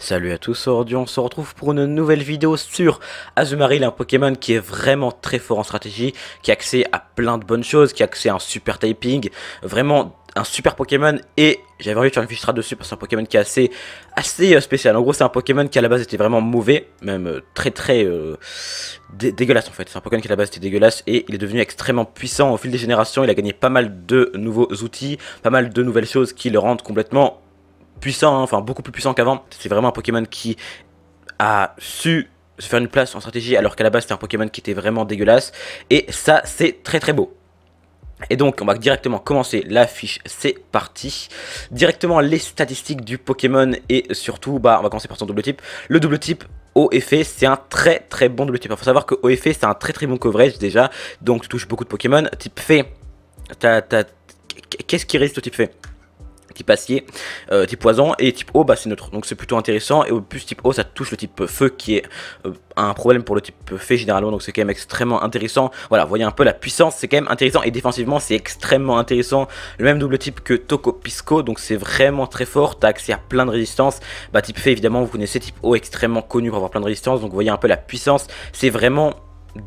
Salut à tous, aujourd'hui on se retrouve pour une nouvelle vidéo sur Azumarill, un Pokémon qui est vraiment très fort en stratégie, qui a accès à plein de bonnes choses, qui a accès à un super typing, vraiment un super Pokémon et j'avais envie de faire une fichera dessus parce que c'est un Pokémon qui est assez, assez euh, spécial. En gros c'est un Pokémon qui à la base était vraiment mauvais, même euh, très très euh, dégueulasse en fait. C'est un Pokémon qui à la base était dégueulasse et il est devenu extrêmement puissant au fil des générations. Il a gagné pas mal de nouveaux outils, pas mal de nouvelles choses qui le rendent complètement puissant, hein, enfin beaucoup plus puissant qu'avant. C'est vraiment un Pokémon qui a su se faire une place en stratégie alors qu'à la base c'était un Pokémon qui était vraiment dégueulasse. Et ça c'est très très beau. Et donc on va directement commencer la fiche, c'est parti. Directement les statistiques du Pokémon et surtout bah on va commencer par son double type. Le double type au effet, c'est un très très bon double type. Il faut savoir que au effet, c'est un très très bon coverage déjà, donc tu touches beaucoup de Pokémon. Type fait, qu'est-ce qui résiste au type fait type acier, euh, type poison, et type eau, bah, c'est neutre. Donc c'est plutôt intéressant, et au plus type eau, ça touche le type feu, qui est euh, un problème pour le type feu généralement, donc c'est quand même extrêmement intéressant. Voilà, voyez un peu la puissance, c'est quand même intéressant, et défensivement, c'est extrêmement intéressant. Le même double type que Toco Pisco, donc c'est vraiment très fort, t'as accès à plein de résistance. Bah, type feu évidemment, vous connaissez, type eau, extrêmement connu pour avoir plein de résistance, donc voyez un peu la puissance, c'est vraiment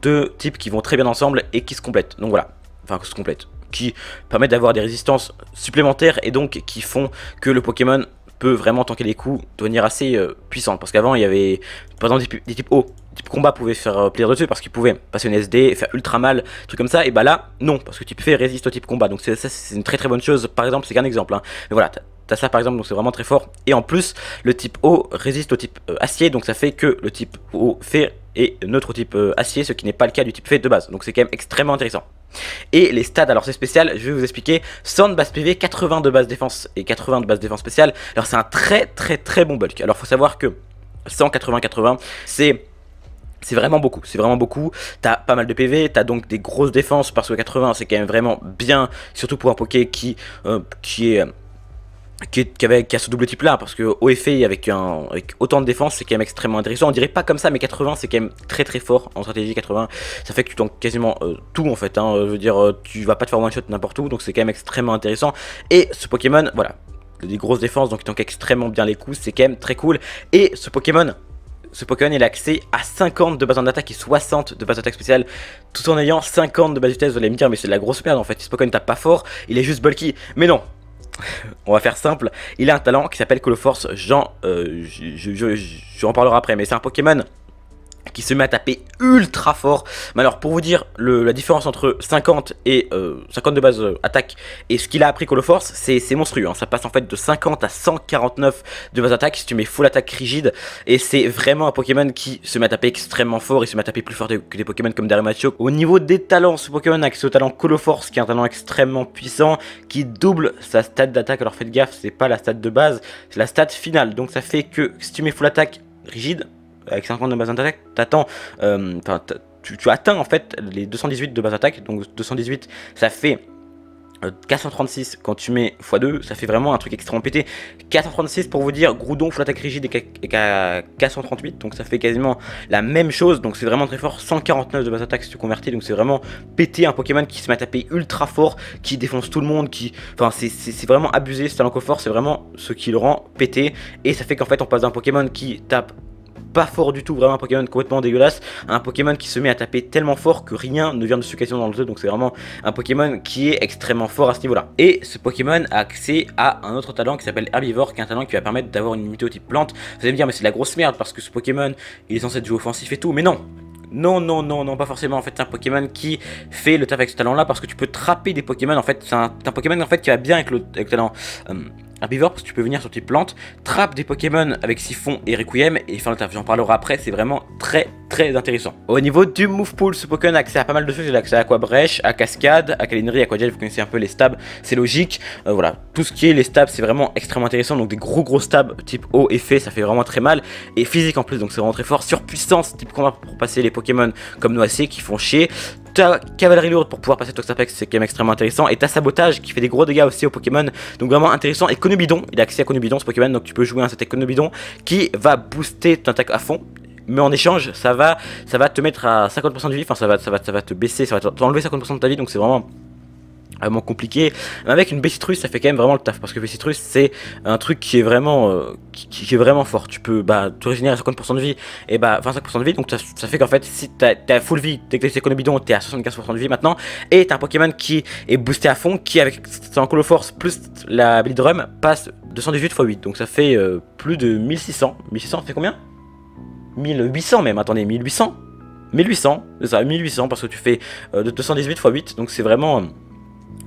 deux types qui vont très bien ensemble et qui se complètent. Donc voilà, enfin qui se complètent qui permettent d'avoir des résistances supplémentaires et donc qui font que le Pokémon peut vraiment tanker les coups, devenir assez euh, puissant. Parce qu'avant, il y avait par exemple des, types hauts. type combat pouvait faire euh, plaisir dessus parce qu'il pouvait passer une SD, faire ultra mal, truc comme ça. Et bah là, non, parce que type fait résiste au type combat. Donc ça, c'est une très très bonne chose. Par exemple, c'est qu'un exemple. Hein. Mais voilà, t'as ça par exemple, donc c'est vraiment très fort. Et en plus, le type O résiste au type euh, acier, donc ça fait que le type O fait est neutre au type acier, ce qui n'est pas le cas du type fait de base. Donc c'est quand même extrêmement intéressant. Et les stades, alors c'est spécial, je vais vous expliquer. 100 de base PV, 80 de base défense et 80 de base défense spéciale. Alors c'est un très très très bon bulk. Alors faut savoir que 180-80, c'est... C'est vraiment beaucoup, c'est vraiment beaucoup. T'as pas mal de PV, t'as donc des grosses défenses parce que 80 c'est quand même vraiment bien, surtout pour un Poké qui, euh, qui est qui, ce double type là parce que au effet avec, un, autant de défense c'est quand même extrêmement intéressant on dirait pas comme ça mais 80 c'est quand même très très fort en stratégie 80 ça fait que tu tank quasiment euh, tout en fait hein, euh, je veux dire euh, tu vas pas te faire one shot n'importe où donc c'est quand même extrêmement intéressant et ce Pokémon voilà des grosses défenses donc il tank extrêmement bien les coups c'est quand même très cool et ce Pokémon ce Pokémon il a accès à 50 de base en attaque et 60 de base d'attaque spéciale tout en ayant 50 de base de vitesse vous allez me dire mais c'est de la grosse merde en fait ce Pokémon tape pas fort il est juste bulky mais non on va faire simple, il a un talent qui s'appelle Coloforce, Jean, euh, je, je, en parlerai après, mais c'est un Pokémon qui se met à taper ultra fort. Mais alors pour vous dire la différence entre 50 et 50 euh, de base euh, attaque et ce qu'il a appris Call Force, c'est monstrueux. Hein. Ça passe en fait de 50 à 149 de base attaque si tu mets full attaque rigide. Et c'est vraiment un Pokémon qui se met à taper extrêmement fort. Il se met à taper plus fort que des Pokémon comme Darumachok. Au niveau des talents, ce Pokémon a accès au talent Call Force qui est un talent extrêmement puissant qui double sa stat d'attaque. Alors faites gaffe, c'est pas la stat de base, c'est la stat finale. Donc ça fait que si tu mets full attaque rigide, avec 50 de base d'attaque, t'attends, euh, enfin, tu, atteins en fait les 218 de base d'attaque, donc 218 ça fait 436 euh, quand tu mets x2, ça fait vraiment un truc extrêmement pété. 436 pour vous dire, Groudon full attaque rigide et 438, donc ça fait quasiment la même chose, donc c'est vraiment très fort. 149 de base d'attaque si tu convertis, donc c'est vraiment pété un Pokémon qui se met à taper ultra fort, qui défonce tout le monde, qui. Enfin, c'est vraiment abusé ce talent fort, c'est vraiment ce qui le rend pété. Et ça fait qu'en fait, on passe d'un Pokémon qui tape pas fort du tout, vraiment un Pokémon complètement dégueulasse, un Pokémon qui se met à taper tellement fort que rien ne vient de se casser dans le jeu, donc c'est vraiment un Pokémon qui est extrêmement fort à ce niveau-là. Et ce Pokémon a accès à un autre talent qui s'appelle Herbivore, qui est un talent qui va permettre d'avoir une unité au type plante. Vous allez me dire, mais c'est de la grosse merde parce que ce Pokémon, il est censé être joué offensif et tout, mais non non, non, non, non, pas forcément. En fait, c'est un Pokémon qui fait le taf avec ce talent-là parce que tu peux trapper des Pokémon. En fait, c'est un, Pokémon en fait qui va bien avec le, talent. Hum que tu peux venir sur tes plantes, trappe des Pokémon avec Siphon et Requiem, et faire l'interview, j'en parlerai après, c'est vraiment très très intéressant. Au niveau du Move Pool, ce Pokémon a accès à pas mal de choses, il a accès à Aquabrèche, à Cascade, à Calinerie, à Aquagel, vous connaissez un peu les stabs, c'est logique, euh, voilà, tout ce qui est les stabs, c'est vraiment extrêmement intéressant, donc des gros gros stabs type haut et ça fait vraiment très mal, et physique en plus, donc c'est vraiment très fort, surpuissance type combat pour passer les Pokémon comme Noacé qui font chier, ta Cavalerie Lourde pour pouvoir passer Toxapex, c'est quand même extrêmement intéressant. Et ta Sabotage qui fait des gros dégâts aussi aux Pokémon, donc vraiment intéressant. Et Conobidon, il a accès à Conobidon ce Pokémon, donc tu peux jouer un set Conobidon qui va booster ton attaque à fond. Mais en échange, ça va, ça va te mettre à 50% de vie, enfin ça va, ça, va, ça va te baisser, ça va t'enlever 50% de ta vie, donc c'est vraiment vraiment compliqué. Avec une Bessitrus, ça fait quand même vraiment le taf parce que Bessitrus, c'est un truc qui est vraiment euh, qui, est vraiment fort. Tu peux bah te régénérer à 50% de vie et eh bah 25% de vie, donc ça, fait qu'en fait si t'as full vie, dès que t'es bidon, t'es à 75% de vie maintenant et t'as un Pokémon qui est boosté à fond, qui avec son force plus la Bleed Drum passe 218 x 8, donc ça fait euh, plus de 1600. 1600 ça fait combien 1800 même, attendez, 1800 1800, c'est ça, 1800 parce que tu fais euh, de 218 x 8, donc c'est vraiment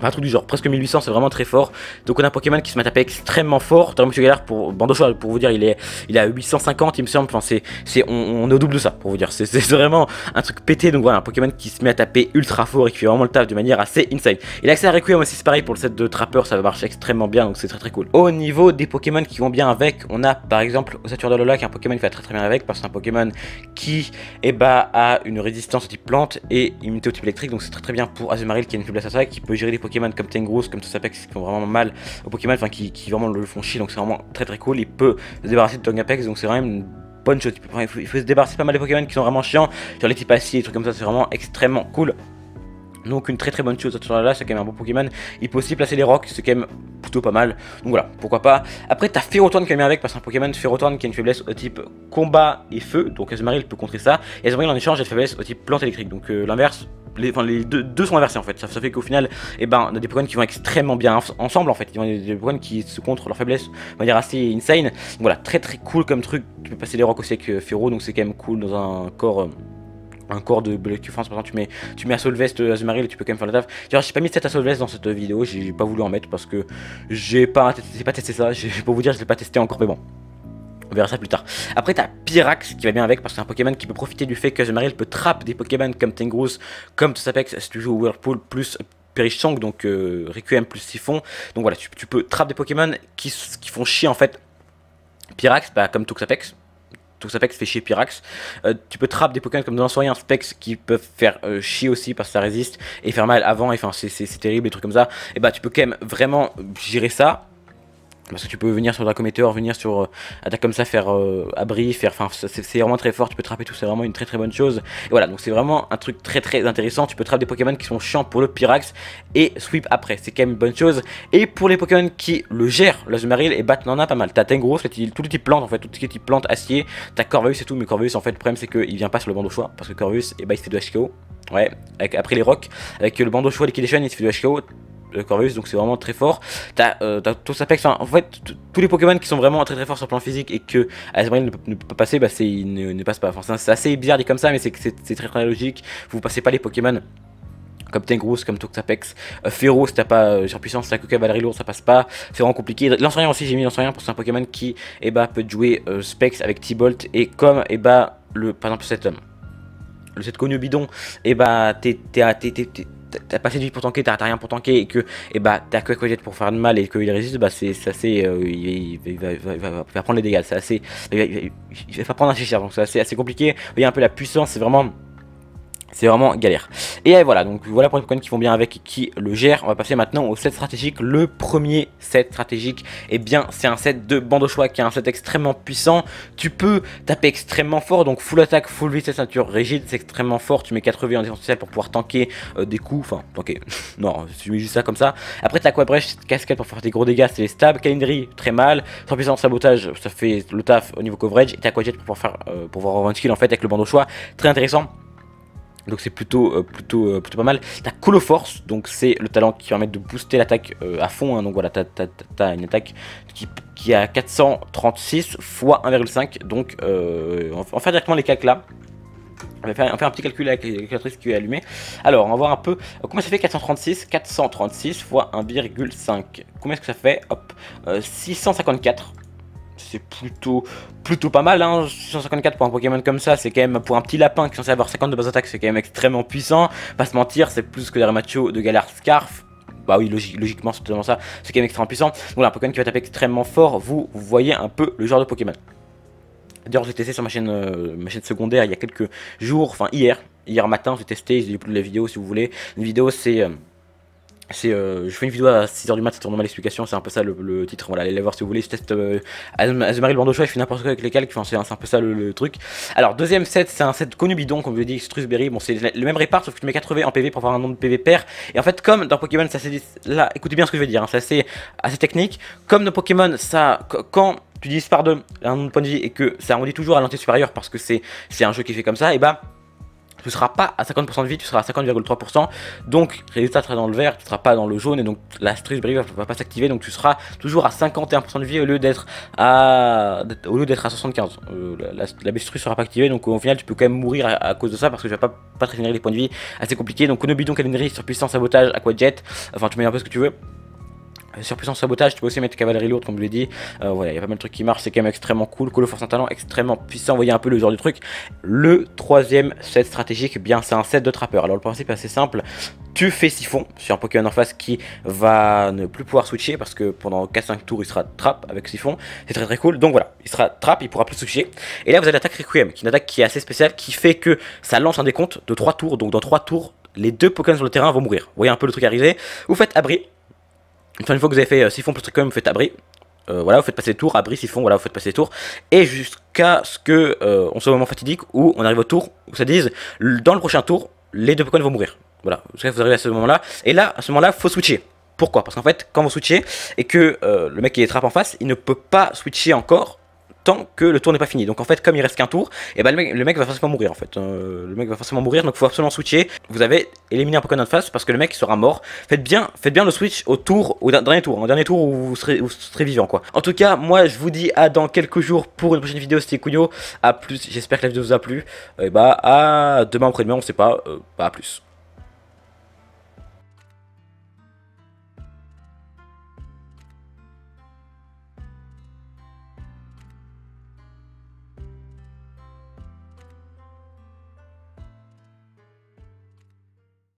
un truc du genre, presque 1800, c'est vraiment très fort. Donc on a un Pokémon qui se met à taper extrêmement fort. D'ailleurs, Monsieur galère pour Bandochois, pour vous dire, il est, il est à 850, il me semble. Enfin, c'est, on, est au double de ça, pour vous dire. C'est, vraiment un truc pété. Donc voilà, un Pokémon qui se met à taper ultra fort et qui fait vraiment le taf de manière assez insane. Il a accès à Requiem aussi, c'est pareil pour le set de trapper ça va marcher extrêmement bien, donc c'est très très cool. Au niveau des Pokémon qui vont bien avec, on a par exemple Osature de Lola qui est un Pokémon qui va très très bien avec, parce que c'est un Pokémon qui, eh ben a une résistance au type plante et immunité au type électrique, donc c'est très très bien pour Azumaril qui a une faiblesse à ça, qui peut gérer Pokémon comme Tengros, comme tout ça, qui font vraiment mal aux Pokémon, enfin qui, vraiment le font chier, donc c'est vraiment très très cool. Il peut se débarrasser de Tongapex, donc c'est vraiment une bonne chose. Il faut, se débarrasser pas mal des Pokémon qui sont vraiment chiants, sur les types assis, et trucs comme ça, c'est vraiment extrêmement cool. Donc une très très bonne chose, là c'est quand même un bon Pokémon. Il peut aussi placer les rocs, c'est quand même plutôt pas mal. Donc voilà, pourquoi pas. Après t'as autant qui mis avec, parce un Pokémon Ferrotorn qui a une faiblesse au type combat et feu. Donc Azumarill peut contrer ça. Et en échange a une faiblesse au type plante électrique. Donc euh, l'inverse, les, deux, sont inversés en fait. Ça, fait qu'au final, et eh ben, on a des Pokémon qui vont extrêmement bien ensemble en fait. Ils ont des Pokémon qui se contre leur faiblesse, on va dire assez insane. voilà, très très cool comme truc. Tu peux passer des rocs aussi avec euh, Ferro, donc c'est quand même cool dans un corps. Euh, un corps de Black France, par exemple, tu mets, tu mets Assault euh, et tu peux quand même faire la taf. D'ailleurs, j'ai pas mis cette Assault Vest dans cette vidéo, j'ai pas voulu en mettre parce que j'ai pas, pas testé ça, pour vous dire, je l'ai pas testé encore, mais bon, on verra ça plus tard. Après, t'as Pyrax qui va bien avec parce que c'est un Pokémon qui peut profiter du fait que Zamaril peut trapper des Pokémon comme Tenguus, comme Tosapex si tu joues Whirlpool, plus Song donc euh, Requiem plus Siphon. Donc voilà, tu, peux trapper des Pokémon qui, qui, font chier en fait Pyrax, bah, comme Toxapex. Toxapex fait chier Pyrax. Euh, tu peux trapper des Pokémon comme dans un qui peuvent faire euh, chier aussi parce que ça résiste et faire mal avant, et enfin c'est terrible, et trucs comme ça. Et bah tu peux quand même vraiment gérer ça parce que tu peux venir sur Draco venir sur euh, attaque comme ça, faire euh, abri, faire. Enfin, c'est vraiment très fort, tu peux trapper tout, c'est vraiment une très très bonne chose. Et voilà, donc c'est vraiment un truc très très intéressant. Tu peux trapper des Pokémon qui sont chiants pour le Pyrax et sweep après, c'est quand même une bonne chose. Et pour les Pokémon qui le gèrent, le l'Azumaril et Bat n'en a pas mal. T'as Tengros, tous les types plantes en fait, tout ce qui est plante, acier. T'as Corvus et tout, mais Corvus en fait, le problème c'est qu'il vient pas sur le bandeau choix parce que Corvus, et eh bah ben, il se fait de HKO. Ouais, après les rocs, avec le bandeau choix Liquidation, il se fait de HKO. Corvus, donc c'est vraiment très fort. T'as euh, en fait, tous les Pokémon qui sont vraiment très très forts sur le plan physique et que Azrael ne, peut pas passer, bah, il ne, passe pas. Enfin, c'est assez bizarre dit comme ça, mais c'est très très logique. Vous passez pas les Pokémon comme Tengrous, comme Toxapex, euh, si t'as pas euh, surpuissance, la coca Valérie lourde, ça passe pas, c'est vraiment compliqué. L'enseignant aussi, j'ai mis l'enseignant pour que c'est un Pokémon qui eh bah, peut jouer euh, Specs avec T-Bolt et comme et eh bah, le, par exemple cet homme. Le connu bidon, et eh bah t'es t'as pas assez de vie pour tanker, t'as rien pour tanker et que et eh bah t'as que cojette pour faire de mal et qu'il résiste, bah c'est assez il, va, prendre les dégâts, c'est assez il va, pas prendre un cher donc c'est assez, assez compliqué. Vous voyez un peu la puissance, c'est vraiment c'est vraiment galère. Et eh, voilà, donc voilà pour les Pokémon qui vont bien avec et qui le gèrent. On va passer maintenant au set stratégique. Le premier set stratégique, eh bien, c'est un set de choix qui est un set extrêmement puissant. Tu peux taper extrêmement fort, donc full attaque, full vitesse, ceinture rigide, c'est extrêmement fort. Tu mets 4 V en défense pour pouvoir tanker euh, des coups. Enfin, tanker, non, tu mets juste ça comme ça. Après, t'as quoi brèche, casquette pour faire des gros dégâts, c'est les stabs. Calendry, très mal. Sans sabotage, ça fait le taf au niveau coverage. Et t'as quoi jet pour pouvoir faire, euh, pour voir un en fait avec le choix. Très intéressant. Donc c'est plutôt, euh, plutôt, euh, plutôt pas mal. T'as Force, donc c'est le talent qui permet de booster l'attaque euh, à fond. Hein. donc voilà, t'as une attaque qui, qui a 436 x 1,5. Donc on, va faire directement les calculs là. On va, faire, un petit calcul avec la calculatrice qui est allumée. Alors, on va voir un peu Comment ça fait 436 436 x 1,5. Comment est-ce que ça fait Hop, 654 c'est plutôt plutôt pas mal. Hein. 154 pour un Pokémon comme ça, c'est quand même pour un petit lapin qui est censé avoir 50 de base attaque, c'est quand même extrêmement puissant. Pas se mentir, c'est plus que les Ramacho de Galar Scarf. Bah oui, logiquement, c'est ça. C'est quand même extrêmement puissant. Donc là, un Pokémon qui va taper extrêmement fort, vous, voyez un peu le genre de Pokémon. D'ailleurs, j'ai testé sur ma chaîne, euh, secondaire il y a quelques jours, enfin hier, hier matin, j'ai testé, j'ai plus de la vidéo si vous voulez. Une vidéo, c'est... Euh, c'est euh, je fais une vidéo à 6h du mat, c'est mal l'explication, c'est un peu ça le, titre, voilà, allez voir si vous voulez, je teste euh, le choix je fais n'importe quoi avec les calques, c'est un peu ça le, truc. Alors deuxième set, c'est un set connu bidon, comme je l'ai dit, Strusberry, bon c'est le même répart, sauf que tu mets 80 en PV pour avoir un nombre de PV pair, et en fait comme dans Pokémon, ça c'est, là, écoutez bien ce que je veux dire, ça hein, c'est assez, technique, comme dans Pokémon, ça, quand tu divises par deux un nombre de points de vie et que ça arrondit toujours à l'entier supérieur parce que c'est un jeu qui fait comme ça, et bah tu seras pas à 50% de vie, tu seras à 50,3%. Donc, résultat sera dans le vert, tu seras pas dans le jaune, et donc la stress brille va pas s'activer, donc tu seras toujours à 51% de vie au lieu d'être à au lieu d'être à 75. Euh, la, la, ne sera pas activée, donc au final tu peux quand même mourir à, cause de ça parce que tu vas pas, pas te régénérer points de vie, assez compliqué. Donc, Konobidon, sur puissance sabotage, aquajet, enfin tu mets un peu ce que tu veux puissance sabotage, tu peux aussi mettre cavalerie lourde comme je l'ai dit. Euh, voilà, il y a pas mal de trucs qui marchent, c'est quand même extrêmement cool. colo Force un talent, extrêmement puissant, vous voyez un peu le genre du truc. Le troisième set stratégique, bien c'est un set de trappeur. Alors le principe est assez simple, tu fais siphon sur un Pokémon en face qui va ne plus pouvoir switcher parce que pendant 4-5 tours il sera trap avec siphon. C'est très très cool, donc voilà, il sera trap, il pourra plus switcher. Et là vous avez l'attaque Requiem, qui est une attaque qui est assez spéciale, qui fait que ça lance un décompte de 3 tours, donc dans 3 tours... Les deux Pokémon sur le terrain vont mourir. Vous voyez un peu le truc arriver. Vous faites abri, une fois que vous avez fait euh, siphon plus tricone, vous faites abri. Euh, voilà, vous faites passer le tour, abri, siphon, voilà, vous faites passer le tour, et jusqu'à ce que euh, on soit au moment fatidique où on arrive au tour où ça dise dans le prochain tour, les deux Pokémon vont mourir. Voilà, vous arrivez à ce moment-là, et là, à ce moment-là, faut switcher. Pourquoi Parce qu'en fait, quand vous switchez et que le mec qui est trappe en face, il ne peut pas switcher encore tant que le tour n'est pas fini. Donc en fait, comme il reste qu'un tour, et eh ben, le, mec, va forcément mourir en fait. Hein. le mec va forcément mourir, donc il faut absolument switcher. Vous avez éliminé un Pokémon de face parce que le mec sera mort. Faites bien, faites bien le switch au tour, au dernier tour, Au dernier tour où vous, serez, vivant quoi. En tout cas, moi je vous dis à dans quelques jours pour une prochaine vidéo. C'était Cugno. A plus. J'espère que la vidéo vous a plu. Et eh bah ben, à demain après-demain, on sait pas. bah à plus.